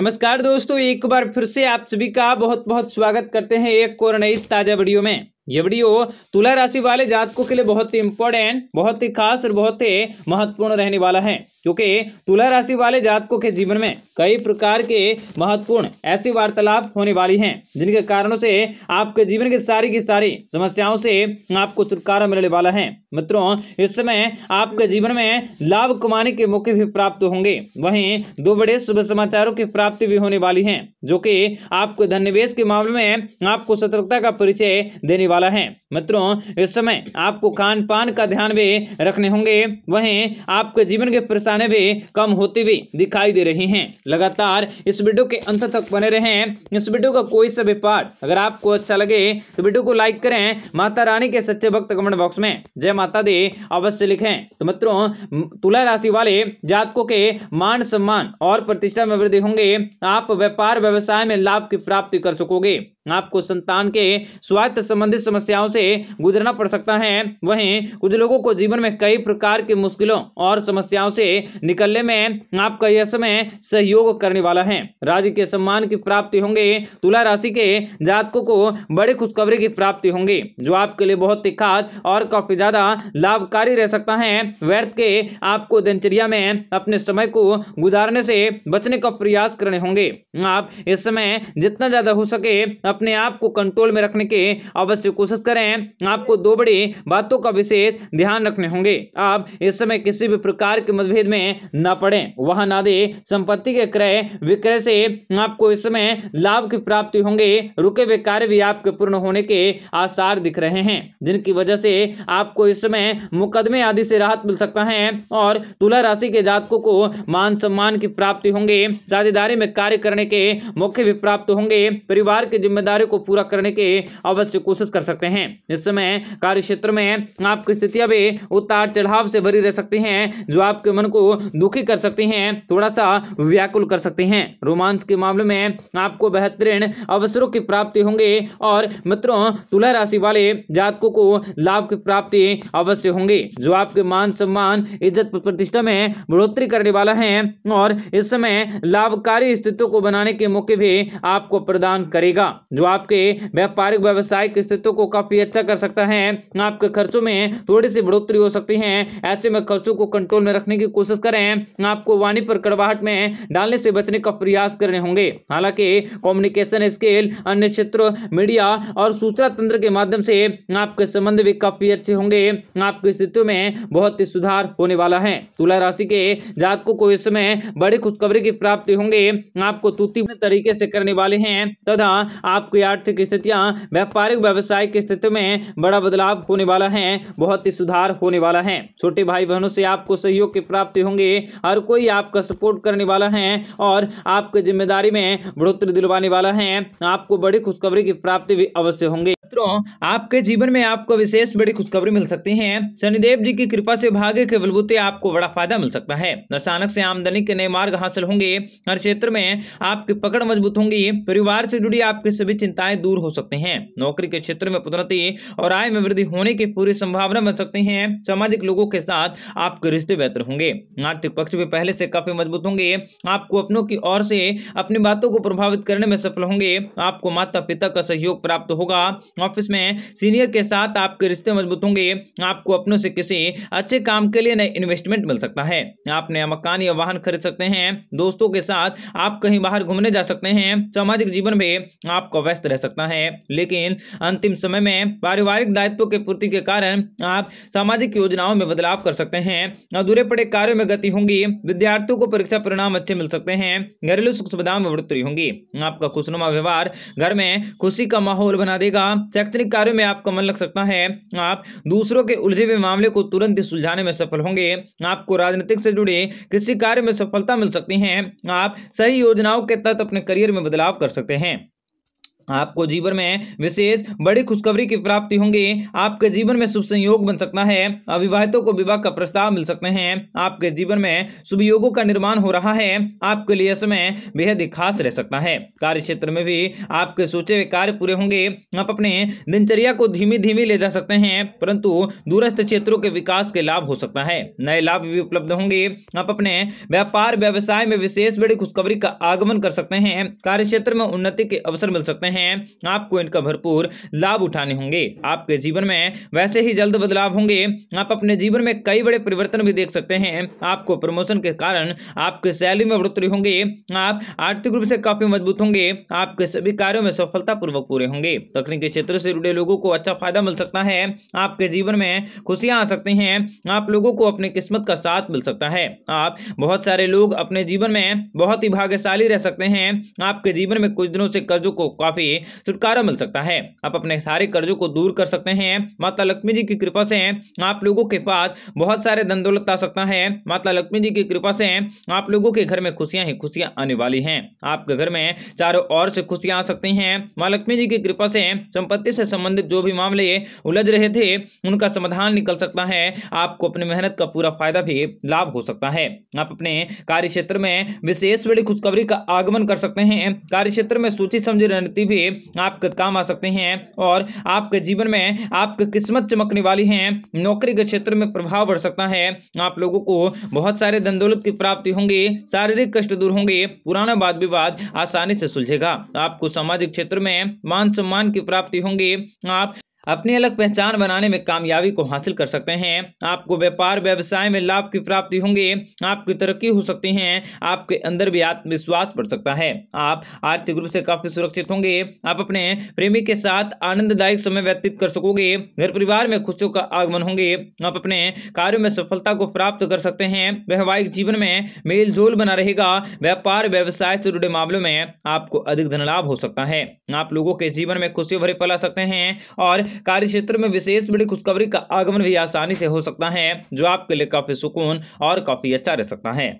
नमस्कार दोस्तों एक बार फिर से आप सभी का बहुत बहुत स्वागत करते हैं एक और नई ताज़ा वीडियो में ये वीडियो तुला राशि वाले जातकों के लिए बहुत ही इंपॉर्टेंट बहुत ही खास और बहुत ही महत्वपूर्ण रहने वाला है क्योंकि तुला राशि वाले जातकों के जीवन में कई प्रकार के महत्वपूर्ण ऐसी वार्तालाप होने वाली हैं जिनके कारणों से आपके जीवन की सारी की सारी समस्याओं से आपको छुटकारा मिलने वाला है मित्रों इस समय आपके जीवन में लाभ कमाने के मौके भी प्राप्त होंगे वहीं दो बड़े शुभ समाचारों की प्राप्ति भी होने वाली है जो कि आपको धन निवेश के मामले में आपको सतर्कता का परिचय देने वाला है मित्रों इस समय आपको खान पान का ध्यान भी रखने होंगे वहीं आपके जीवन के परेशान भी कम होती हुई दिखाई दे रही हैं लगातार इस वीडियो के अंत तक बने रहें इस वीडियो का कोई सा भी पार्ट अगर आपको अच्छा लगे तो वीडियो को लाइक करें माता रानी के सच्चे भक्त कमेंट बॉक्स में जय माता दी अवश्य लिखें तो मित्रों तुला राशि वाले जातकों के मान सम्मान और प्रतिष्ठा में वृद्धि होंगे आप व्यापार व्यवसाय में लाभ की प्राप्ति कर सकोगे आपको संतान के स्वास्थ्य संबंधित समस्याओं से गुजरना पड़ सकता है वहीं कुछ लोगों को जीवन में कई प्रकार की मुश्किलों और समस्याओं से निकलने में आपका यह समय सहयोग करने वाला है राज्य के सम्मान की प्राप्ति होंगे तुला राशि के जातकों को बड़ी खुशखबरी की प्राप्ति होंगे जो आपके लिए बहुत ही खास और काफी ज्यादा लाभकारी रह सकता है व्यर्थ के आपको दिनचर्या में अपने समय को गुजारने से बचने का प्रयास करने होंगे आप इस समय जितना ज्यादा हो सके अपने आप को कंट्रोल में रखने के अवश्य कोशिश करें आपको दो बड़ी बातों का विशेष ध्यान रखने होंगे आप इस समय किसी भी प्रकार के मतभेद में में न पड़े वह आदि संपत्ति के क्रय विक्रय से आपको इसमें लाभ की प्राप्ति होंगे रुके हुए कार्य भी आपके पूर्ण होने के आसार दिख रहे हैं जिनकी वजह से आपको इसमें मुकदमे आदि से राहत मिल सकता है और तुला राशि के जातकों को मान सम्मान की प्राप्ति होंगे साझेदारी में कार्य करने के मौके भी प्राप्त होंगे परिवार की जिम्मेदारी को पूरा करने के अवश्य कोशिश कर सकते हैं इस समय कार्य क्षेत्र में आपकी स्थितियां भी उतार चढ़ाव से भरी रह सकती हैं जो आपके मन को को दुखी कर सकते हैं थोड़ा सा व्याकुल कर सकते हैं रोमांस के मामले में आपको बेहतरीन अवसरों की प्राप्ति होंगे और मित्रों तुला राशि वाले जातकों को लाभ की प्राप्ति अवश्य होंगे जो आपके मान सम्मान इज्जत प्रतिष्ठा में बढ़ोतरी करने वाला है और इस समय लाभकारी स्थितियों को बनाने के मौके भी आपको प्रदान करेगा जो आपके व्यापारिक व्यवसायिक स्थितियों को काफी अच्छा कर सकता है आपके खर्चों में थोड़ी सी बढ़ोतरी हो सकती है ऐसे में खर्चों को कंट्रोल में रखने की कोशिश कोशिश करें आपको वाणी पर कड़वाहट में डालने से बचने का प्रयास करने होंगे हालांकि कम्युनिकेशन स्किल अन्य क्षेत्रों मीडिया और सूचना तंत्र के माध्यम से आपके संबंध भी काफी अच्छे होंगे आपकी स्थिति में बहुत ही सुधार होने वाला है तुला राशि के जातकों को इस समय बड़ी खुशखबरी की प्राप्ति होंगे आपको तुति तरीके से करने वाले हैं तथा आपकी आर्थिक स्थितियाँ व्यापारिक व्यवसाय की स्थिति में बड़ा बदलाव होने वाला है बहुत ही सुधार होने वाला है छोटे भाई बहनों से आपको सहयोग की प्राप्ति प्राप्ति होंगे हर कोई आपका सपोर्ट करने वाला है और आपकी जिम्मेदारी में बढ़ोतरी दिलवाने वाला है आपको बड़ी खुशखबरी की प्राप्ति भी अवश्य होंगे मित्रों आपके जीवन में आपको विशेष बड़ी खुशखबरी मिल सकती है शनिदेव जी की कृपा से भाग्य के बलबूते आपको बड़ा फायदा मिल सकता है अचानक से आमदनी के नए मार्ग हासिल होंगे हर क्षेत्र में आपकी पकड़ मजबूत होंगी परिवार से जुड़ी आपकी सभी चिंताएं दूर हो सकती हैं नौकरी के क्षेत्र में पुनरति और आय में वृद्धि होने की पूरी संभावना बन सकती है सामाजिक लोगों के साथ आपके रिश्ते बेहतर होंगे आर्थिक पक्ष भी पहले से काफी मजबूत होंगे आपको अपनों की ओर से अपनी बातों को प्रभावित करने में सफल होंगे आपको माता पिता का सहयोग प्राप्त होगा ऑफिस में सीनियर के साथ आपके रिश्ते मजबूत होंगे आपको अपनों से किसी अच्छे काम के लिए नए इन्वेस्टमेंट मिल सकता है आप नया मकान या वाहन खरीद सकते हैं दोस्तों के साथ आप कहीं बाहर घूमने जा सकते हैं सामाजिक जीवन में आपका व्यस्त रह सकता है लेकिन अंतिम समय में पारिवारिक दायित्व के पूर्ति के कारण आप सामाजिक योजनाओं में बदलाव कर सकते हैं अधूरे पड़े कार्यो में गति होंगी विद्यार्थियों को परीक्षा परिणाम अच्छे मिल सकते हैं घरेलू सुख सुविधाओं में बढ़ोतरी होंगी आपका खुशनुमा व्यवहार घर में खुशी का माहौल बना देगा शैक्षणिक कार्यो में आपका मन लग सकता है आप दूसरों के उलझे हुए मामले को तुरंत ही सुलझाने में सफल होंगे आपको राजनीतिक से जुड़े किसी कार्य में सफलता मिल सकती है आप सही योजनाओं के तहत अपने करियर में बदलाव कर सकते हैं आपको जीवन में विशेष बड़ी खुशखबरी की प्राप्ति होंगी आपके जीवन में शुभ संयोग बन सकता है अविवाहितों को विवाह का प्रस्ताव मिल सकते हैं आपके जीवन में शुभ योगों का निर्माण हो रहा है आपके लिए समय बेहद ही खास रह सकता है कार्य क्षेत्र में भी आपके सोचे हुए कार्य पूरे होंगे आप अपने दिनचर्या को धीमी धीमी ले जा सकते हैं परंतु दूरस्थ क्षेत्रों के विकास के लाभ हो सकता है नए लाभ भी उपलब्ध होंगे आप अपने व्यापार व्यवसाय में विशेष बड़ी खुशखबरी का आगमन कर सकते हैं कार्य क्षेत्र में उन्नति के अवसर मिल सकते हैं हैं आपको इनका भरपूर लाभ उठाने होंगे आपके जीवन में वैसे ही जल्द बदलाव होंगे आप अपने जीवन में कई बड़े परिवर्तन भी देख सकते हैं आपको प्रमोशन के कारण आपके सैलरी में बढ़ोतरी होंगे आप आर्थिक रूप से काफी मजबूत होंगे आपके सभी कार्यों में सफलतापूर्वक पूरे होंगे तकनीकी क्षेत्र से जुड़े लोगों को अच्छा फायदा मिल सकता है आपके जीवन में खुशियां आ सकती हैं आप लोगों को अपनी किस्मत का साथ मिल सकता है आप बहुत सारे लोग अपने जीवन में बहुत ही भाग्यशाली रह सकते हैं आपके जीवन में कुछ दिनों से कर्जों को काफी लिए छुटकारा मिल सकता है आप अपने सारे कर्जों को दूर कर सकते हैं माता लक्ष्मी जी की कृपा से आप लोगों के पास बहुत सारे धन दौलत आ सकता है माता लक्ष्मी जी की कृपा से आप लोगों के घर में खुशियां ही खुशियां आने वाली हैं आपके घर में चारों ओर से खुशियां आ सकती हैं माँ लक्ष्मी जी की कृपा से संपत्ति से संबंधित जो भी मामले उलझ रहे थे उनका समाधान निकल सकता है आपको अपनी मेहनत का पूरा फायदा भी लाभ हो सकता है आप अपने कार्य क्षेत्र में विशेष बड़ी खुशखबरी का आगमन कर सकते हैं कार्य क्षेत्र में सूची समझी रणनीति भी आपके काम आ सकते हैं और आपके जीवन में आपकी किस्मत चमकने वाली है नौकरी के क्षेत्र में प्रभाव बढ़ सकता है आप लोगों को बहुत सारे धन दौलत की प्राप्ति होंगी शारीरिक कष्ट दूर होंगे पुराना वाद विवाद आसानी से सुलझेगा आपको सामाजिक क्षेत्र में मान सम्मान की प्राप्ति होंगी आप अपनी अलग पहचान बनाने में कामयाबी को हासिल कर सकते हैं आपको व्यापार व्यवसाय में लाभ की प्राप्ति होंगे आपकी तरक्की हो सकती है आपके अंदर भी आत्मविश्वास बढ़ सकता है आप आर्थिक रूप से काफी सुरक्षित होंगे आप अपने प्रेमी के साथ आनंददायक समय व्यतीत कर सकोगे घर परिवार में खुशियों का आगमन होंगे आप अपने कार्यों में सफलता को प्राप्त कर सकते हैं वैवाहिक जीवन में मेल जोल बना रहेगा व्यापार व्यवसाय से जुड़े मामलों में आपको अधिक धन लाभ हो सकता है आप लोगों के जीवन में खुशियों भरे पला सकते हैं और कार्य क्षेत्र में विशेष बड़ी खुशखबरी का आगमन भी आसानी से हो सकता है जो आपके लिए काफी सुकून और काफी अच्छा रह सकता है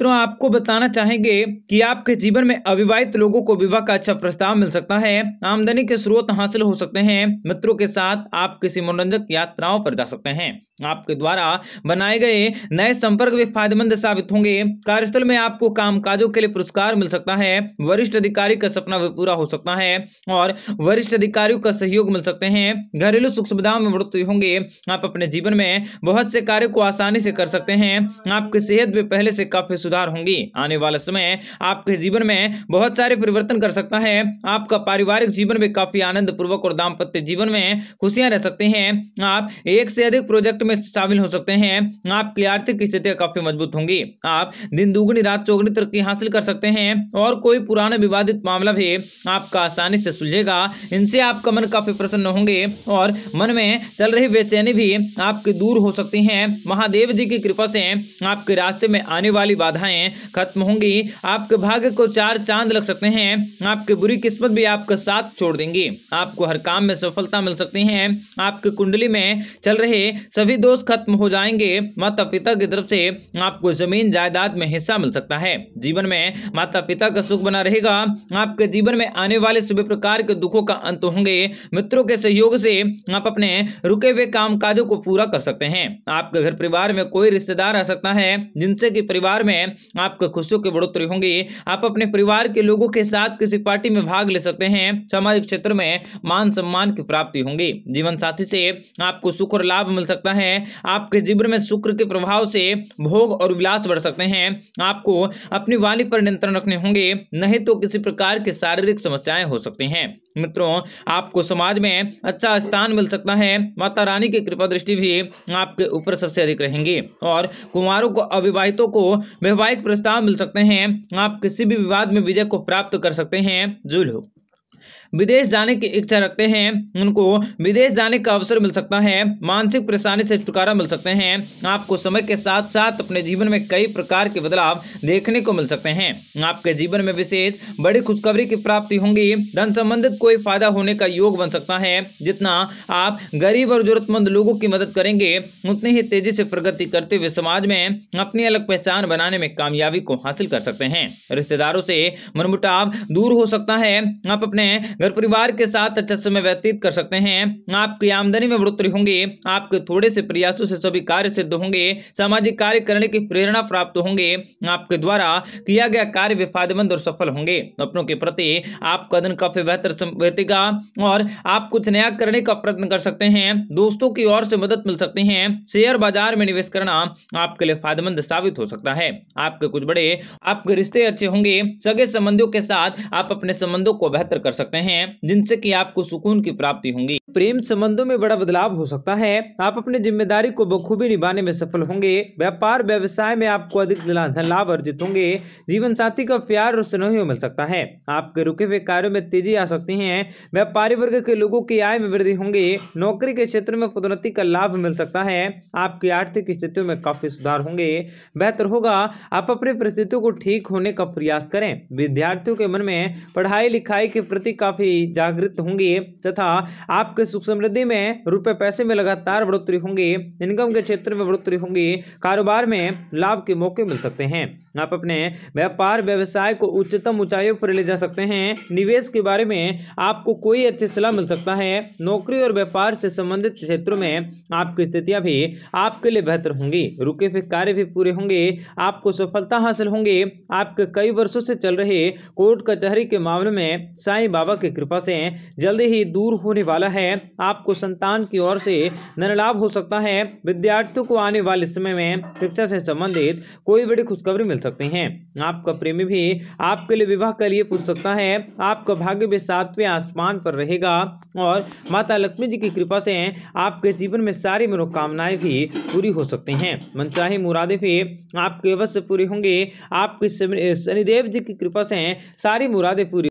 मित्रों आपको बताना चाहेंगे कि आपके जीवन में अविवाहित लोगों को विवाह का अच्छा प्रस्ताव मिल सकता है आमदनी के स्रोत हासिल हो सकते हैं मित्रों के साथ आप किसी मनोरंजक यात्राओं पर जा सकते हैं आपके द्वारा बनाए गए नए संपर्क भी फायदेमंद साबित होंगे कार्यस्थल में आपको कामकाजों के लिए पुरस्कार मिल सकता है वरिष्ठ अधिकारी का सपना भी पूरा हो सकता है और वरिष्ठ अधिकारियों का सहयोग मिल सकते हैं घरेलू सुख सुविधाओं में बढ़ोतरी होंगे आप अपने जीवन में बहुत से कार्य को आसानी से कर सकते हैं आपकी सेहत भी पहले से काफी सुधार होंगी आने वाला समय आपके जीवन में बहुत सारे परिवर्तन कर सकता है आपका पारिवारिक जीवन भी काफी आनंद पूर्वक और दाम्पत्य जीवन में खुशियां रह सकते हैं आप एक से अधिक प्रोजेक्ट में शामिल हो सकते हैं आपकी आर्थिक स्थिति काफी मजबूत होंगी आप दिन दुगनी रात चौगनी तरक्की हासिल कर सकते हैं और कोई पुराना विवादित मामला भी आपका आसानी से सुलझेगा इनसे आपका मन काफी प्रसन्न होंगे और मन में चल रही बेचैनी भी आपके दूर हो सकती है महादेव जी की कृपा से आपके रास्ते में आने वाली बाधा बाधाएं खत्म होंगी आपके भाग्य को चार चांद लग सकते हैं आपकी बुरी किस्मत भी आपका साथ छोड़ देंगी आपको हर काम में सफलता मिल सकती है आपकी कुंडली में चल रहे सभी दोष खत्म हो जाएंगे माता पिता की तरफ से आपको जमीन जायदाद में हिस्सा मिल सकता है जीवन में माता पिता का सुख बना रहेगा आपके जीवन में आने वाले सभी प्रकार के दुखों का अंत होंगे मित्रों के सहयोग से आप अपने रुके हुए काम काजों को पूरा कर सकते हैं आपके घर परिवार में कोई रिश्तेदार आ सकता है जिनसे कि परिवार में आपका खुशियों की बढ़ोतरी होंगी आप अपने परिवार के लोगों के साथ किसी पार्टी में भाग ले सकते हैं सामाजिक क्षेत्र में मान सम्मान की प्राप्ति होंगी जीवन साथी से आपको सुख और लाभ मिल सकता है आपके जीवन में शुक्र के प्रभाव से भोग और विलास बढ़ सकते हैं आपको अपनी वाणी पर नियंत्रण रखने होंगे नहीं तो किसी प्रकार की शारीरिक समस्याएं हो सकती हैं मित्रों आपको समाज में अच्छा स्थान मिल सकता है माता रानी की कृपा दृष्टि भी आपके ऊपर सबसे अधिक रहेंगी और कुमारों को अविवाहितों को वैवाहिक प्रस्ताव मिल सकते हैं आप किसी भी विवाद में विजय को प्राप्त कर सकते हैं जो लोग विदेश जाने की इच्छा रखते हैं उनको विदेश जाने का अवसर मिल सकता है मानसिक परेशानी से छुटकारा मिल सकते हैं आपको समय के साथ साथ अपने जीवन में कई प्रकार के बदलाव देखने को मिल सकते हैं आपके जीवन में विशेष बड़ी खुशखबरी की प्राप्ति होंगी धन संबंधित कोई फायदा होने का योग बन सकता है जितना आप गरीब और जरूरतमंद लोगों की मदद करेंगे उतनी ही तेजी से प्रगति करते हुए समाज में अपनी अलग पहचान बनाने में कामयाबी को हासिल कर सकते हैं रिश्तेदारों से मनमुटाव दूर हो सकता है आप अपने हैं घर परिवार के साथ अच्छा समय व्यतीत कर सकते हैं आपकी आमदनी में बढ़ोतरी होंगी आपके थोड़े से प्रयासों से सभी कार्य सिद्ध होंगे सामाजिक कार्य करने की प्रेरणा प्राप्त होंगे आपके द्वारा किया गया कार्य भी फायदेमंद और सफल होंगे अपनों के प्रति आपका दिन काफी बेहतर बीतेगा और आप कुछ नया करने का प्रयत्न कर सकते हैं दोस्तों की ओर से मदद मिल सकती है शेयर बाजार में निवेश करना आपके लिए फायदेमंद साबित हो सकता है आपके कुछ बड़े आपके रिश्ते अच्छे होंगे सगे संबंधियों के साथ आप अपने संबंधों को बेहतर कर सकते हैं जिनसे कि आपको सुकून की प्राप्ति होगी प्रेम संबंधों में बड़ा बदलाव हो सकता है आप अपनी जिम्मेदारी को बखूबी निभाने में सफल होंगे व्यापार व्यवसाय में आपको अधिक धन लाभ अर्जित होंगे जीवन साथी का प्यार और स्नेह मिल सकता है आपके रुके हुए कार्यो में तेजी आ सकती है व्यापारी वर्ग के लोगों की आय में वृद्धि होंगे नौकरी के क्षेत्र में पदोन्नति का लाभ मिल सकता है आपकी आर्थिक स्थितियों में काफी सुधार होंगे बेहतर होगा आप अपनी परिस्थितियों को ठीक होने का प्रयास करें विद्यार्थियों के मन में पढ़ाई लिखाई के प्रति काफी जागृत होंगे तथा आपके सुख समृद्धि में रुपए पैसे में लगातार बढ़ोतरी होंगी इनकम के क्षेत्र में बढ़ोतरी होंगी कारोबार में लाभ के मौके मिल सकते हैं आप अपने व्यापार व्यवसाय को उच्चतम ऊंचाइयों पर ले जा सकते हैं निवेश के बारे में आपको कोई अच्छी सलाह मिल सकता है नौकरी और व्यापार से संबंधित क्षेत्रों में आपकी स्थितियाँ भी आपके लिए बेहतर होंगी रुके हुए कार्य भी पूरे होंगे आपको सफलता हासिल होंगी आपके कई वर्षों से चल रहे कोर्ट कचहरी के मामले में साईं बाबा की कृपा से जल्द ही दूर होने वाला है है आपको संतान की ओर से धन लाभ हो सकता है विद्यार्थियों को आने वाले समय में शिक्षा से संबंधित कोई बड़ी खुशखबरी मिल सकती है आपका प्रेमी भी आपके लिए विवाह के लिए पूछ सकता है आपका भाग्य भी सातवें आसमान पर रहेगा और माता लक्ष्मी जी की कृपा से आपके जीवन में सारी मनोकामनाएं भी पूरी हो सकती हैं मनचाहे मुरादे भी आपके अवश्य पूरी होंगे आपके शनिदेव जी की कृपा से सारी मुरादे पूरी